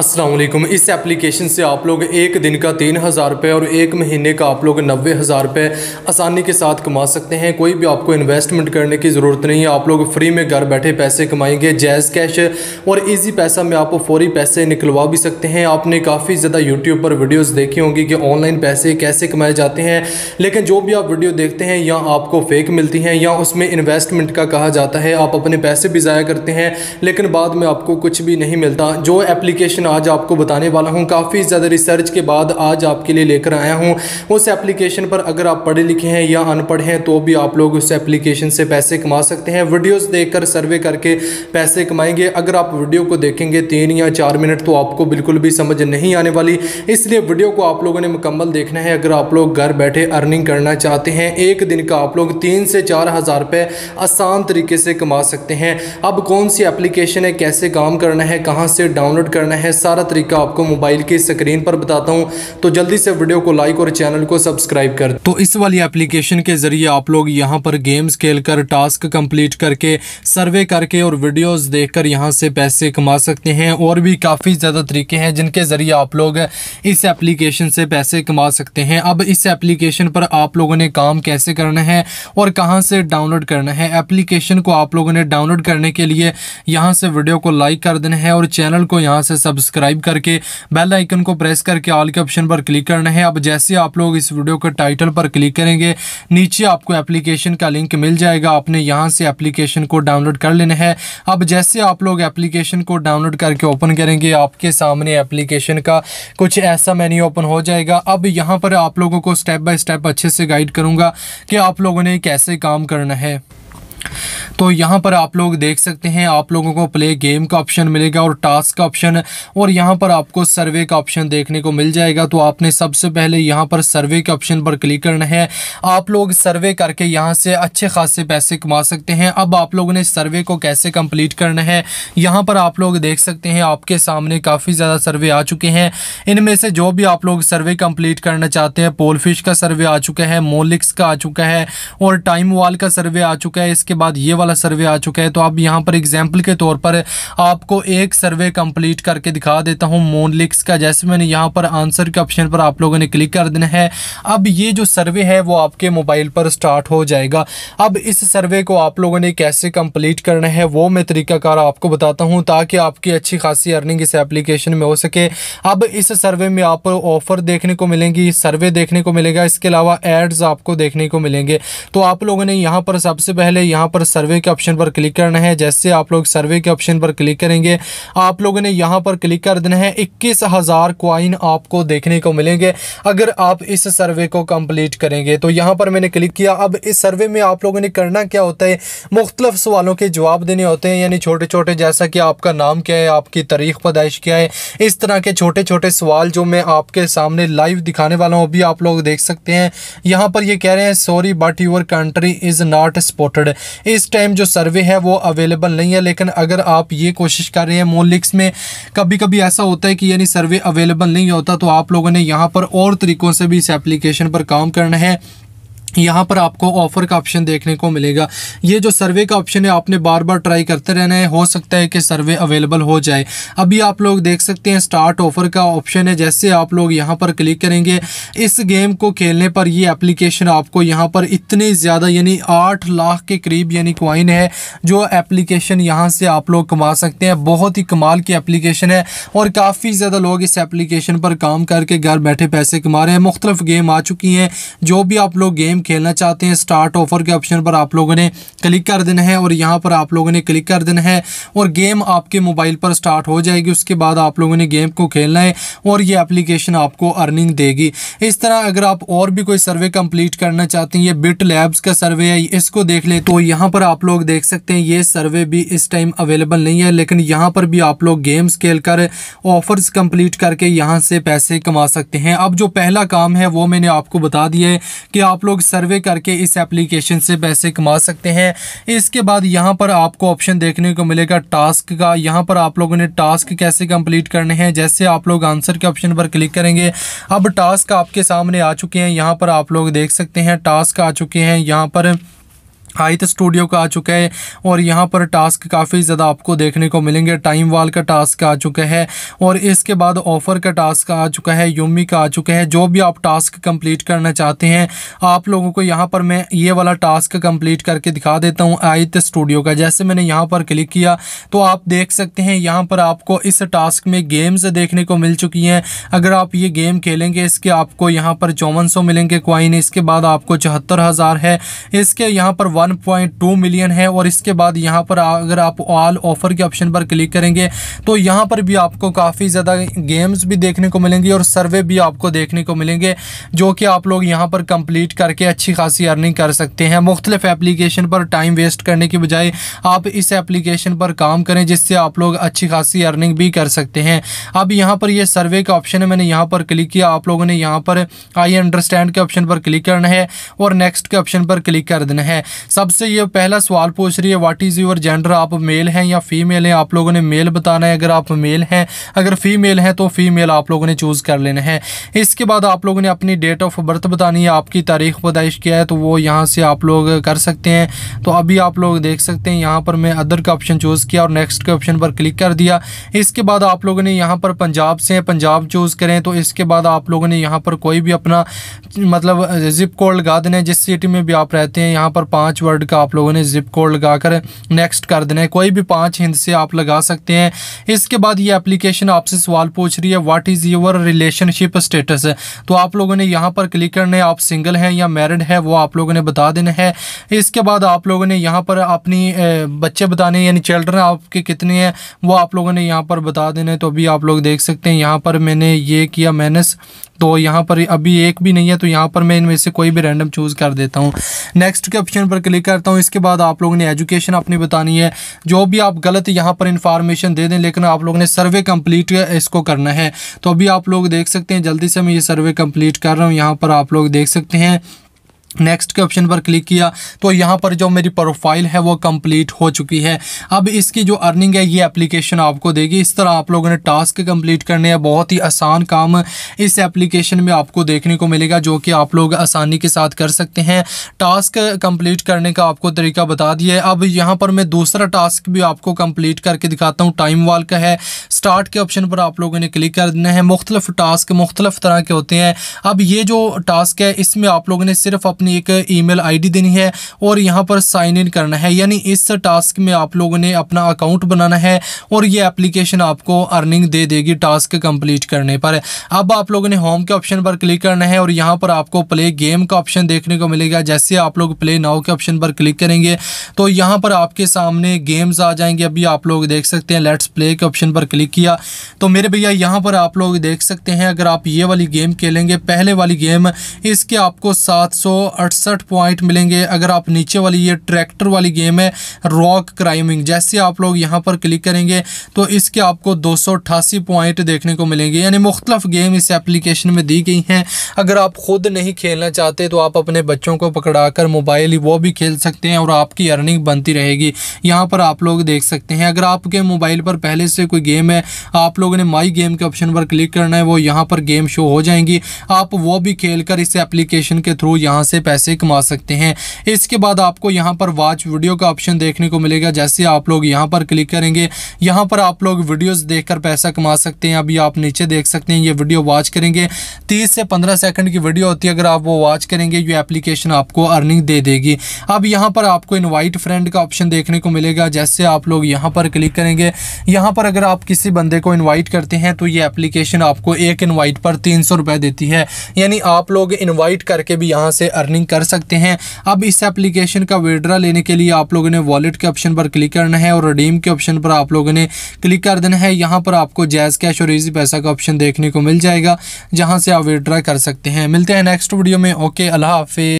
असलम इस एप्लीकेशन से आप लोग एक दिन का तीन हज़ार रुपये और एक महीने का आप लोग नब्बे हज़ार रुपये आसानी के साथ कमा सकते हैं कोई भी आपको इन्वेस्टमेंट करने की ज़रूरत नहीं है आप लोग फ्री में घर बैठे पैसे कमाएंगे जैज़ कैश और इजी पैसा में आप फौरी पैसे निकलवा भी सकते हैं आपने काफ़ी ज़्यादा यूट्यूब पर वीडियोज़ देखी होंगी कि ऑनलाइन पैसे कैसे कमाए जाते हैं लेकिन जो भी आप वीडियो देखते हैं या आपको फेक मिलती हैं या उसमें इन्वेस्टमेंट का कहा जाता है आप अपने पैसे भी ज़ाया करते हैं लेकिन बाद में आपको कुछ भी नहीं मिलता जो एप्लीकेशन आज आपको बताने वाला हूँ काफ़ी ज़्यादा रिसर्च के बाद आज आपके लिए लेकर आया हूँ उस एप्लीकेशन पर अगर आप पढ़े लिखे हैं या अनपढ़ हैं तो भी आप लोग उस एप्लीकेशन से पैसे कमा सकते हैं वीडियोज़ देख सर्वे करके पैसे कमाएंगे अगर आप वीडियो को देखेंगे तीन या चार मिनट तो आपको बिल्कुल भी समझ नहीं आने वाली इसलिए वीडियो को आप लोगों ने मुकम्मल देखना है अगर आप लोग घर बैठे अर्निंग करना चाहते हैं एक दिन का आप लोग तीन से चार हज़ार रुपये आसान तरीके से कमा सकते हैं अब कौन सी एप्लीकेशन है कैसे काम करना है कहाँ से डाउनलोड करना है सारा तरीका आपको मोबाइल की स्क्रीन पर बताता हूँ तो जल्दी से वीडियो को लाइक और चैनल को सब्सक्राइब कर तो इस वाली एप्लीकेशन के जरिए आप लोग यहाँ पर गेम्स खेल कर टास्क कंप्लीट करके सर्वे करके और देख कर यहाँ से पैसे कमा सकते हैं और भी काफ़ी ज़्यादा तरीके हैं जिनके ज़रिए आप लोग इस एप्लीकेशन से पैसे कमा सकते हैं अब इस एप्लीकेशन पर आप लोगों ने काम कैसे करना है और कहाँ से डाउनलोड करना है एप्लीकेशन को आप लोगों ने डाउनलोड करने के लिए यहाँ से वीडियो को लाइक कर देना है और चैनल को यहाँ से सब्सक्राइब सब्सक्राइब करके बेल आइकन को प्रेस करके ऑल के ऑप्शन पर क्लिक करना है अब जैसे आप लोग इस वीडियो के टाइटल पर क्लिक करेंगे नीचे आपको एप्लीकेशन का लिंक मिल जाएगा आपने यहाँ से एप्लीकेशन को डाउनलोड कर लेना है अब जैसे आप लोग एप्लीकेशन को डाउनलोड करके ओपन करेंगे आपके सामने एप्लीकेशन का कुछ ऐसा मेन्यू ओपन हो जाएगा अब यहाँ पर आप लोगों को स्टेप बाय स्टेप अच्छे से गाइड करूँगा कि आप लोगों ने कैसे काम करना है तो यहाँ पर आप लोग देख सकते हैं आप लोगों को प्ले गेम का ऑप्शन मिलेगा और टास्क का ऑप्शन और यहाँ पर आपको सर्वे का ऑप्शन देखने को मिल जाएगा तो आपने सबसे पहले यहाँ पर सर्वे के ऑप्शन पर क्लिक करना है आप लोग सर्वे करके यहाँ से अच्छे खासे पैसे कमा सकते हैं अब आप लोगों ने सर्वे को कैसे कंप्लीट करना है यहाँ पर आप लोग देख सकते हैं आपके सामने काफ़ी ज़्यादा सर्वे आ चुके हैं इनमें से जो भी आप लोग सर्वे कम्प्लीट करना चाहते हैं पोलफिश का सर्वे आ चुका है मोलिक्स का आ चुका है और टाइम वाल का सर्वे आ चुका है इसके इसके बाद ये वाला सर्वे आ चुका है तो अब यहाँ पर एग्जाम्पल के तौर पर आपको एक सर्वे कंप्लीट करके दिखा देता हूँ मोनलिक्स का जैसे मैंने यहाँ पर आंसर के ऑप्शन पर आप लोगों ने क्लिक कर देना है अब ये जो सर्वे है वो आपके मोबाइल पर स्टार्ट हो जाएगा अब इस सर्वे को आप लोगों ने कैसे कंप्लीट करना है वो मैं तरीकाकार आपको बताता हूँ ताकि आपकी अच्छी खासी अर्निंग इस एप्लीकेशन में हो सके अब इस सर्वे में आप ऑफ़र देखने को मिलेंगी सर्वे देखने को मिलेगा इसके अलावा एड्स आपको देखने को मिलेंगे तो आप लोगों ने यहाँ पर सबसे पहले यहाँ यहाँ पर सर्वे के ऑप्शन पर क्लिक करना है जैसे आप लोग सर्वे के ऑप्शन पर क्लिक करेंगे आप लोगों ने यहाँ पर क्लिक कर देना है इक्कीस हज़ार क्वाइन आपको देखने को मिलेंगे अगर आप इस सर्वे को कंप्लीट करेंगे तो यहाँ पर मैंने क्लिक किया अब इस सर्वे में आप लोगों ने करना क्या होता है मुख्तलिफ सवालों के जवाब देने होते हैं यानी छोटे छोटे जैसा कि आपका नाम क्या है आपकी तारीख पैदाइश क्या है इस तरह के छोटे छोटे सवाल जो मैं आपके सामने लाइव दिखाने वाला हूँ अभी आप लोग देख सकते हैं यहाँ पर ये यह कह रहे हैं sorry but your country is not spotted इस टाइम जो सर्वे है वो अवेलेबल नहीं है लेकिन अगर आप ये कोशिश कर रहे हैं मोलिक्स में कभी कभी ऐसा होता है कि यानी सर्वे अवेलेबल नहीं होता तो आप लोगों ने यहाँ पर और तरीक़ों से भी इस एप्लीकेशन पर काम करना है यहाँ पर आपको ऑफ़र का ऑप्शन देखने को मिलेगा ये जो सर्वे का ऑप्शन है आपने बार बार ट्राई करते रहना है हो सकता है कि सर्वे अवेलेबल हो जाए अभी आप लोग देख सकते हैं स्टार्ट ऑफ़र का ऑप्शन है जैसे आप लोग यहाँ पर क्लिक करेंगे इस गेम को खेलने पर ये एप्लीकेशन आपको यहाँ पर इतने ज़्यादा यानी आठ लाख के करीब यानी क्वाइन है जो एप्लीकेशन यहाँ से आप लोग कमा सकते हैं बहुत ही कमाल की एप्लीकेशन है और काफ़ी ज़्यादा लोग इस एप्लीकेशन पर काम करके घर बैठे पैसे कमा रहे हैं मुख्तलिफ़ गेम आ चुकी हैं जो भी आप लोग गेम गेम खेलना चाहते हैं स्टार्ट ऑफर के ऑप्शन पर आप लोगों ने क्लिक कर देना है और यहाँ पर आप लोगों ने क्लिक कर देना है और गेम आपके मोबाइल पर स्टार्ट हो जाएगी उसके बाद आप लोगों ने गेम को खेलना है और ये एप्लीकेशन आपको अर्निंग देगी इस तरह अगर आप और भी कोई सर्वे कंप्लीट करना चाहते हैं ये बिट लैब्स का सर्वे है इसको देख लें तो यहाँ पर आप लोग देख सकते हैं ये सर्वे भी इस टाइम अवेलेबल नहीं है लेकिन यहाँ पर भी आप लोग गेम्स खेल कर ऑफर्स कंप्लीट करके यहाँ से पैसे कमा सकते हैं अब जो पहला काम है वो मैंने आपको बता दिया है कि आप लोग सर्वे करके इस एप्लीकेशन से पैसे कमा सकते हैं इसके बाद यहाँ पर आपको ऑप्शन देखने को मिलेगा टास्क का यहाँ पर आप लोगों ने टास्क कैसे कंप्लीट करने हैं जैसे आप लोग आंसर के ऑप्शन पर क्लिक करेंगे अब टास्क आपके सामने आ चुके हैं यहाँ पर आप लोग देख सकते हैं टास्क आ चुके हैं यहाँ पर हाइथ स्टूडियो का आ चुका है और यहाँ पर टास्क काफ़ी ज़्यादा आपको देखने को मिलेंगे टाइम वाल का टास्क आ चुका है और इसके बाद ऑफ़र का टास्क आ चुका है यूमी का आ चुका है जो भी आप टास्क कंप्लीट करना चाहते हैं आप लोगों को यहाँ पर मैं ये वाला टास्क कंप्लीट करके दिखा देता हूँ आयत स्टूडियो का जैसे मैंने यहाँ पर क्लिक किया तो आप देख सकते हैं यहाँ पर आपको इस टास्क में गेम्स देखने को मिल चुकी हैं अगर आप ये गेम खेलेंगे इसके आपको यहाँ पर चौवन मिलेंगे क्वाइन इसके बाद आपको चौहत्तर है इसके यहाँ पर 1.2 मिलियन है और इसके बाद यहाँ पर अगर आप ऑल ऑफर के ऑप्शन पर क्लिक करेंगे तो यहाँ पर भी आपको काफ़ी ज़्यादा गेम्स भी देखने को मिलेंगी और सर्वे भी आपको देखने को मिलेंगे जो कि आप लोग यहाँ पर कंप्लीट करके अच्छी खासी अर्निंग कर सकते हैं मुख्तलिफ एप्लीकेशन पर टाइम वेस्ट करने की बजाय आप इस एप्लीकेशन पर काम करें जिससे आप लोग अच्छी खासी अर्निंग भी कर सकते हैं अब यहाँ पर यह सर्वे का ऑप्शन है मैंने यहाँ पर क्लिक किया आप लोगों ने यहाँ पर आई अंडरस्टैंड के ऑप्शन पर क्लिक करना है और नेक्स्ट के ऑप्शन पर क्लिक कर देना है सबसे ये पहला सवाल पूछ रही है व्हाट इज़ योर जेंडर आप मेल हैं या फीमेल हैं आप लोगों ने मेल बताना है अगर आप मेल हैं अगर फीमेल हैं तो फीमेल आप लोगों ने चूज़ कर लेना है इसके बाद आप लोगों ने अपनी डेट ऑफ बर्थ बतानी है आपकी तारीख पैदाइश किया है तो वो यहाँ से आप लोग कर सकते हैं तो अभी आप लोग देख सकते हैं यहाँ पर मैं अदर का ऑप्शन चूज़ किया और नेक्स्ट के ऑप्शन पर क्लिक कर दिया इसके बाद आप लोगों ने यहाँ पर पंजाब से पंजाब चूज़ करें तो इसके बाद आप लोगों ने यहाँ पर कोई भी अपना मतलब ज़िप कोड लगा देना है जिस सिटी में भी आप रहते हैं यहाँ पर पाँच वर्ड का आप लोगों ने जिप कोड लगाकर नेक्स्ट कर देना है कोई भी पाँच हिंद से आप लगा सकते हैं इसके बाद ये एप्लीकेशन आपसे सवाल पूछ रही है what is your relationship status तो आप लोगों ने यहाँ पर क्लिक करना है आप सिंगल हैं या मैरिड है वो आप लोगों ने बता देना है इसके बाद आप लोगों ने यहाँ पर अपनी बच्चे बताने यानी चिल्ड्रन आपके कितने हैं वो आप लोगों ने यहाँ पर बता देने तो अभी आप लोग देख सकते हैं यहाँ पर मैंने ये किया मैनस तो यहाँ पर अभी एक भी नहीं है तो यहाँ पर मैं इनमें से कोई भी रैंडम चूज़ कर देता हूँ नेक्स्ट के ऑप्शन पर क्लिक करता हूँ इसके बाद आप लोगों ने एजुकेशन अपनी बतानी है जो भी आप गलत यहाँ पर इंफॉर्मेशन दे दें लेकिन आप लोगों ने सर्वे कम्प्लीट इसको करना है तो अभी आप लोग देख सकते हैं जल्दी से मैं ये सर्वे कम्प्लीट कर रहा हूँ यहाँ पर आप लोग देख सकते हैं नेक्स्ट के ऑप्शन पर क्लिक किया तो यहाँ पर जो मेरी प्रोफाइल है वो कंप्लीट हो चुकी है अब इसकी जो अर्निंग है ये एप्लीकेशन आपको देगी इस तरह आप लोगों ने टास्क कंप्लीट करने हैं बहुत ही आसान काम इस एप्लीकेशन में आपको देखने को मिलेगा जो कि आप लोग आसानी के साथ कर सकते हैं टास्क कंप्लीट करने का आपको तरीका बता दिया है अब यहाँ पर मैं दूसरा टास्क भी आपको कम्प्लीट करके दिखाता हूँ टाइम वाल का है स्टार्ट के ऑप्शन पर आप लोगों ने क्लिक कर देना है मुख्तलिफ टास्क मुख्तलिफ तरह के होते हैं अब ये जो टास्क है इसमें आप लोगों ने सिर्फ अपनी एक ईमेल आईडी देनी है और यहाँ पर साइन इन करना है यानी इस टास्क में आप लोगों ने अपना अकाउंट बनाना है और ये एप्लीकेशन आपको अर्निंग दे देगी टास्क कंप्लीट करने पर अब आप लोगों ने होम के ऑप्शन पर क्लिक करना है और यहाँ पर आपको प्ले गेम का ऑप्शन देखने को मिलेगा जैसे आप लोग प्ले नाउ के ऑप्शन पर क्लिक करेंगे तो यहाँ पर आपके सामने गेम्स आ जाएंगे अभी आप लोग देख सकते हैं लेट्स प्ले के ऑप्शन पर क्लिक किया तो मेरे भैया यहाँ पर आप लोग देख सकते हैं अगर आप ये वाली गेम खेलेंगे पहले वाली गेम इसके आपको सात सौ अड़सठ पॉइंट मिलेंगे अगर आप नीचे वाली ये ट्रैक्टर वाली गेम है रॉक क्राइमिंग जैसे आप लोग यहाँ पर क्लिक करेंगे तो इसके आपको दो पॉइंट देखने को मिलेंगे यानी मुख्तफ गेम इस एप्लीकेशन में दी गई हैं अगर आप ख़ुद नहीं खेलना चाहते तो आप अपने बच्चों को पकड़ा कर मोबाइल वो भी खेल सकते हैं और आपकी अर्निंग बनती रहेगी यहाँ पर आप लोग देख सकते हैं अगर आपके मोबाइल पर पहले से कोई गेम है आप लोगों ने माई गेम के ऑप्शन पर क्लिक करना है वो यहाँ पर गेम शो हो जाएंगी आप वो भी खेल कर इस एप्लीकेशन के थ्रू यहाँ से से पैसे कमा सकते हैं इसके बाद आपको यहाँ पर वॉच वीडियो का ऑप्शन देखने को मिलेगा जैसे आप लोग यहाँ पर क्लिक करेंगे यहाँ पर आप लोग वीडियोज़ देख पैसा कमा सकते हैं अभी आप नीचे देख सकते हैं ये वीडियो वॉच करेंगे तीस से पंद्रह सेकेंड की वीडियो होती है अगर आप वो वॉच करेंगे ये एप्लीकेशन आपको अर्निंग दे देगी अब यहाँ पर आपको इन्वाइट फ्रेंड का ऑप्शन देखने को मिलेगा जैसे आप लोग यहाँ पर क्लिक करेंगे यहाँ पर अगर आप किसी बंदे को इन्वाइट करते हैं तो ये एप्लीकेशन आपको एक इन्वाइट पर तीन सौ रुपए देती है यानी आप लोग इन्वाइट करके भी यहाँ से अर्निंग अर्निंग कर सकते हैं अब इस एप्लीकेशन का विड्रा लेने के लिए आप लोगों ने वॉलेट के ऑप्शन पर क्लिक करना है और रिडीम के ऑप्शन पर आप लोगों ने क्लिक कर देना है यहाँ पर आपको जैज़ कैश और ईजी पैसा का ऑप्शन देखने को मिल जाएगा जहाँ से आप विड्रा कर सकते हैं मिलते हैं नेक्स्ट वीडियो में ओके अल्लाह हाफि